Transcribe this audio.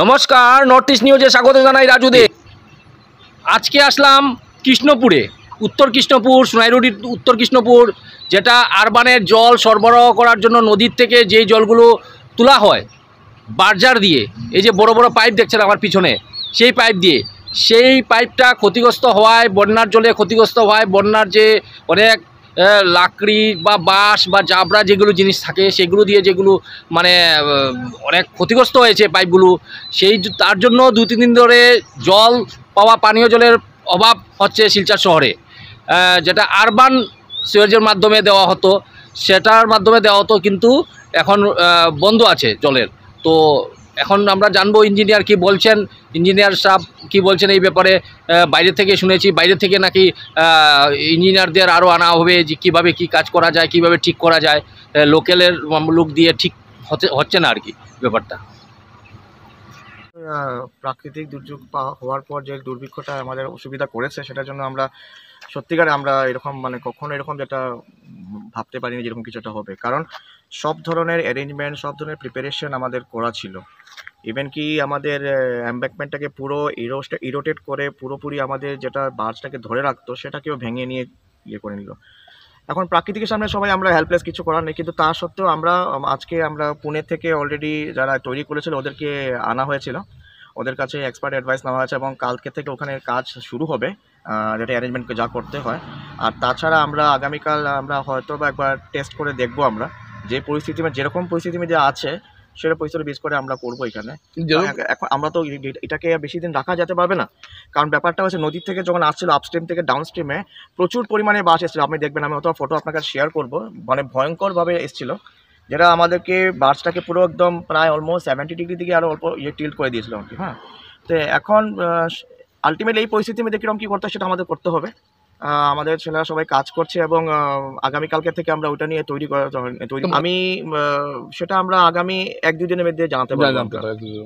নমস্কার north east নিউজে স্বাগত জানাই রাজু দে আজকে আসলাম কৃষ্ণপুরে উত্তর কৃষ্ণপুর সোনাইরুডির উত্তর কৃষ্ণপুর যেটা আরবানের জল সরবরাহ করার জন্য নদীর থেকে যেই জলগুলো তোলা হয় বার্জার দিয়ে এই যে বড় বড় পাইপ দেখছেন আমার পিছনে সেই পাইপ দিয়ে সেই পাইপটা ক্ষতিগ্রস্ত হওয়ায় বন্যার জলে ক্ষতিগ্রস্ত হওয়ায় বন্যার যে অনেক লাকড়ি বা বাঁশ বা জাবরা যেগুলো জিনিস থাকে সেগুলো দিয়ে যেগুলো মানে অনেক ক্ষতিগ্রস্ত হয়েছে পাইপগুলো সেই তার জন্য দু তিন দিন ধরে জল পাওয়া পানীয় জলের অভাব হচ্ছে শিলচার শহরে যেটা আরবান সুয়েজের মাধ্যমে দেওয়া হতো সেটার মাধ্যমে দেওয়া হতো কিন্তু এখন বন্ধ আছে জলের তো এখন আমরা জানবো ইঞ্জিনিয়ার কি বলছেন ইঞ্জিনিয়ার সাহ কি বলছেন এই ব্যাপারে বাইরে থেকে শুনেছি বাইরে থেকে নাকি ইঞ্জিনিয়ারদের আরও আনা হবে যে কীভাবে কি কাজ করা যায় কিভাবে ঠিক করা যায় লোকেলের লোক দিয়ে ঠিক হচ্ছে না আর কি ব্যাপারটা প্রাকৃতিক দুর্যোগ হওয়ার পর যে দুর্ভিক্ষটা আমাদের অসুবিধা করেছে সেটার জন্য আমরা সত্যিকারে আমরা এরকম মানে কখনো এরকম যেটা ভাবতে পারিনি যেরকম কিছুটা হবে কারণ সব ধরনের অ্যারেঞ্জমেন্ট সব ধরনের প্রিপারেশন আমাদের করা ছিল ইভেন কি আমাদের অ্যাম্বেকমেন্টটাকে পুরো ইরোসটা ইরোটেট করে পুরোপুরি আমাদের যেটা বাসটাকে ধরে রাখতো সেটাকেও ভেঙে নিয়ে ইয়ে করে নিল এখন প্রাকৃতিকের সামনে সবাই আমরা হেল্পলেস কিছু করার নেই কিন্তু তা সত্ত্বেও আমরা আজকে আমরা পুনে থেকে অলরেডি যারা তৈরি করেছিল ওদেরকে আনা হয়েছিল ওদের কাছে এক্সপার্ট অ্যাডভাইস নেওয়া হয়েছে এবং কালকে থেকে ওখানে কাজ শুরু হবে যেটা অ্যারেঞ্জমেন্টকে যা করতে হয় আর তাছাড়া আমরা আগামীকাল আমরা হয়তো বা একবার টেস্ট করে দেখবো আমরা যে পরিস্থিতি যেরকম পরিস্থিতি যে আছে সেটা পরিস্থিতি বেশ করে আমরা করবো এখানে এখন আমরা তো এটাকে বেশি দিন রাখা যেতে পারবে না কারণ ব্যাপারটা হচ্ছে নদীর থেকে যখন আসছিল আপস্ট্রিম থেকে ডাউনস্ট্রিমে প্রচুর পরিমাণে বাস এসেছিলো আপনি দেখবেন আমি অথবা ফটো আপনার কাছে শেয়ার করবো মানে ভয়ঙ্করভাবে এসেছিলো যেটা আমাদেরকে বাসটাকে পুরো একদম প্রায় অলমোস্ট সেভেন্টি ডিগ্রি দিকে আরও অল্প ইয়ে টিল্ট করে দিয়েছিল আর কি হ্যাঁ তো এখন আলটিমেটলি এই পরিস্থিতি মধ্যে কীরকম কী করতে সেটা আমাদের করতে হবে আমাদের ছেলেরা সবাই কাজ করছে এবং কালকে থেকে আমরা ওটা নিয়ে তৈরি করা তৈরি আমি সেটা আমরা আগামী এক দুদিনের মধ্যে জানাতে পারবো